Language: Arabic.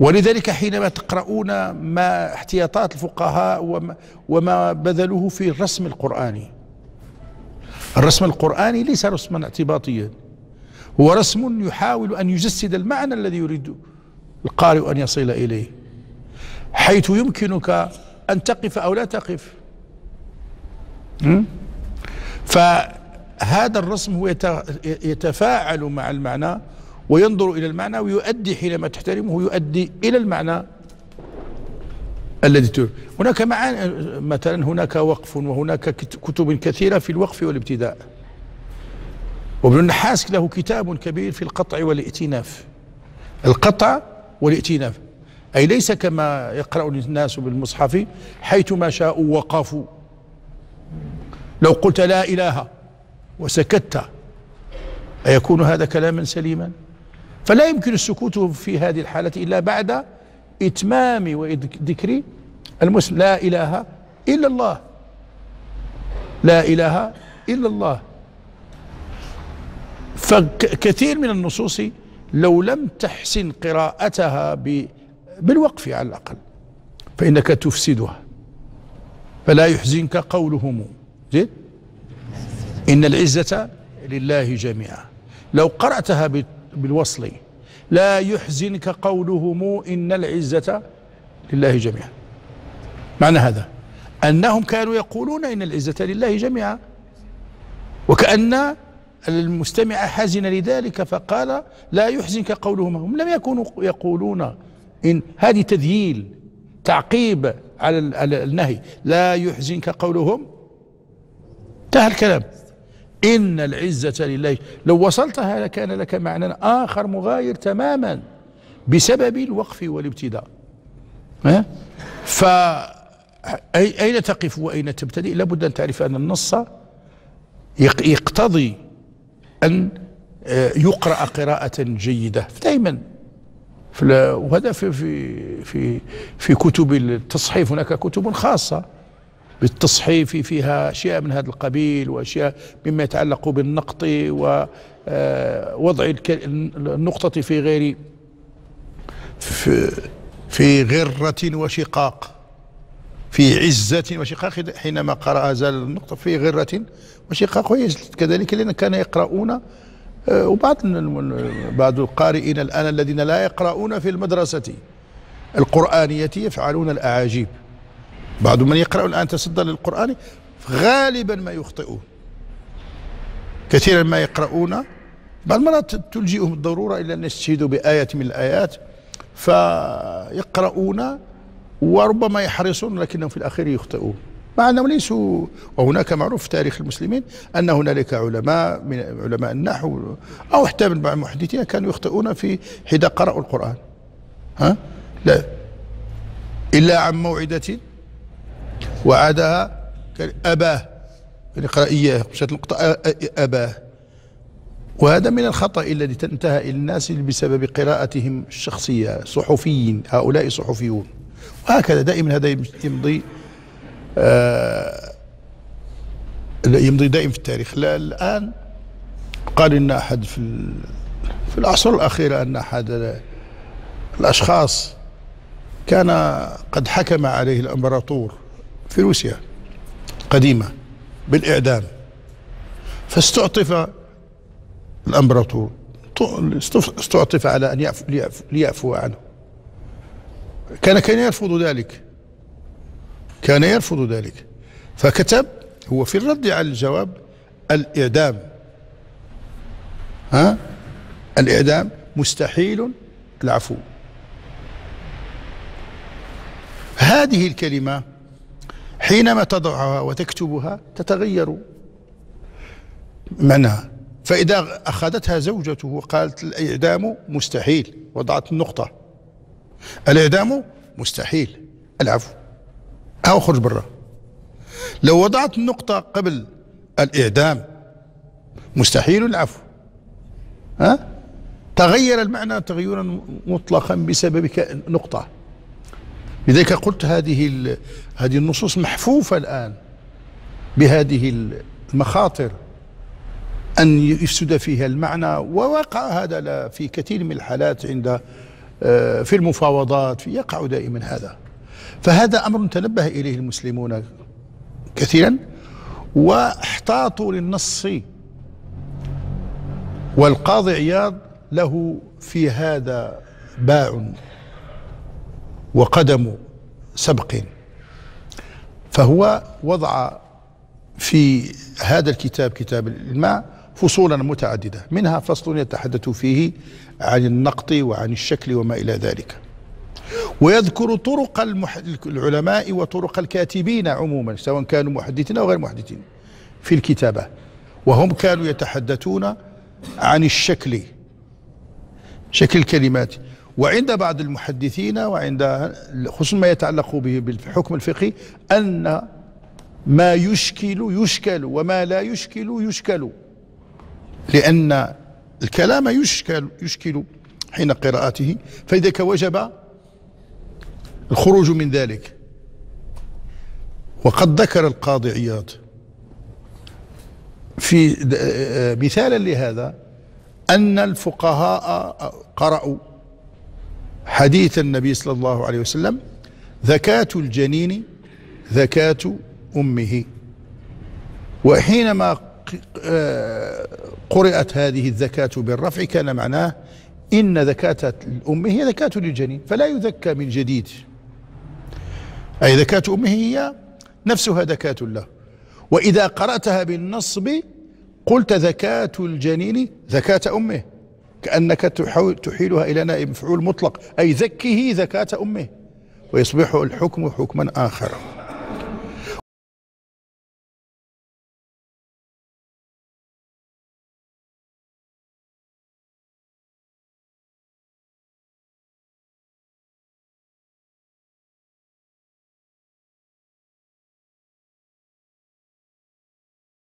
ولذلك حينما تقرؤون ما احتياطات الفقهاء وما, وما بذلوه في الرسم القرآني الرسم القرآني ليس رسما اعتباطيا هو رسم يحاول أن يجسد المعنى الذي يريد القارئ أن يصل إليه حيث يمكنك أن تقف أو لا تقف فهذا الرسم هو يتفاعل مع المعنى وينظر إلى المعنى ويؤدي حينما تحترمه يؤدي إلى المعنى الذي تر هناك معان مثلا هناك وقف وهناك كتب كثيرة في الوقف والابتداء وابن النحاس له كتاب كبير في القطع والائتناف القطع والائتناف أي ليس كما يقرأ الناس بالمصحف حيث ما شاءوا وقفوا لو قلت لا إله وسكت أيكون هذا كلاما سليما فلا يمكن السكوت في هذه الحالة إلا بعد إتمام وذكر المسلم لا إله إلا الله لا إله إلا الله فكثير من النصوص لو لم تحسن قراءتها بالوقف على الأقل فإنك تفسدها فلا يحزنك قولهم زين إن العزة لله جميعا لو قرأتها بالوصل لا يحزنك قولهم إن العزة لله جميعا معنى هذا أنهم كانوا يقولون إن العزة لله جميعا وكأن المستمع حزن لذلك فقال لا يحزنك قولهم هم لم يكونوا يقولون إن هذه تذييل تعقيب على النهي لا يحزنك قولهم انتهى الكلام إن العزة لله لو وصلتها لكان لك معنى آخر مغاير تماما بسبب الوقف والابتداء فأين أين تقف وأين تبتدئ لابد أن تعرف أن النص يقتضي أن آه، يقرأ قراءة جيدة دائما وهذا في في في في كتب التصحيف هناك كتب خاصة بالتصحيف فيها أشياء من هذا القبيل وأشياء مما يتعلق بالنقط ووضع آه، النقطة في غير في, في غرة وشقاق في عزة وشقاق حينما قرأ زال النقطة في غرة وشقاق كذلك لأن كان يقرؤون آه، وبعض بعض القارئين الآن الذين لا يقرؤون في المدرسة القرآنية يفعلون الأعاجيب بعض من يقرأ الآن تصدى للقرآن غالبا ما يخطئون كثيرا ما يقرؤون بعض المرات تلجئهم الضرورة إلى أن يستشهدوا بآية من الآيات فيقرؤون وربما يحرصون لكنهم في الأخير يخطئون مع أنهم ليسوا وهناك معروف في تاريخ المسلمين أن هنالك علماء من علماء النحو أو حتى من بعض المحدثين كانوا يخطئون في حين قرأوا القرآن ها لا إلا عن موعدة وعادها كان أباه كان يعني اقرأ إياه مشات نقطة أباه وهذا من الخطأ الذي تنتهى إلى الناس بسبب قراءتهم الشخصية صحفيين هؤلاء صحفيون وهكذا دائما هذا يمضي آه يمضي دائما في التاريخ لا الآن قال إن أحد في في العصر الأخيرة أن أحد الأشخاص كان قد حكم عليه الإمبراطور في روسيا قديمة بالإعدام فاستعطف الأمبراطور استعطف على أن يعفو, ليعفو, ليعفو عنه كان كان يرفض ذلك كان يرفض ذلك فكتب هو في الرد على الجواب الإعدام ها الإعدام مستحيل العفو هذه الكلمة حينما تضعها وتكتبها تتغير معناها فإذا أخذتها زوجته وقالت الإعدام مستحيل وضعت النقطة الإعدام مستحيل العفو أو خرج برا لو وضعت النقطة قبل الإعدام مستحيل العفو ها تغير المعنى تغيرا مطلقا بسبب نقطة لذلك قلت هذه هذه النصوص محفوفة الآن بهذه المخاطر أن يفسد فيها المعنى ووقع هذا في كثير من الحالات عند آه، في المفاوضات في يقع دائما هذا فهذا أمر تنبه إليه المسلمون كثيرا واحتاطوا للنص والقاضي عياض له في هذا باع وقدم سبق فهو وضع في هذا الكتاب كتاب الماء فصولا متعددة منها فصل يتحدث فيه عن النقط وعن الشكل وما إلى ذلك ويذكر طرق المح... العلماء وطرق الكاتبين عموما سواء كانوا محدثين أو غير محدثين في الكتابة وهم كانوا يتحدثون عن الشكل شكل الكلمات وعند بعض المحدثين وعند خصوصا ما يتعلق به بالحكم الفقهي أن ما يشكل يشكل وما لا يشكل يشكل لأن الكلام يشكل يشكل حين قراءته فاذا وجب الخروج من ذلك وقد ذكر القاضي عياض في آه، آه، مثالا لهذا أن الفقهاء قرأوا حديث النبي صلى الله عليه وسلم ذكاة الجنين ذكاة أمه وحينما آه، قرأت هذه الذكاة بالرفع كان معناه إن ذكاة الأم هي ذكاة للجنين فلا يذكى من جديد أي ذكاة أمه هي نفسها ذكاة له وإذا قرأتها بالنصب قلت ذكاة الجنين ذكاة أمه كأنك تحيلها إلى نائب مفعول مطلق أي زكه زكاة أمه ويصبح الحكم حكما آخر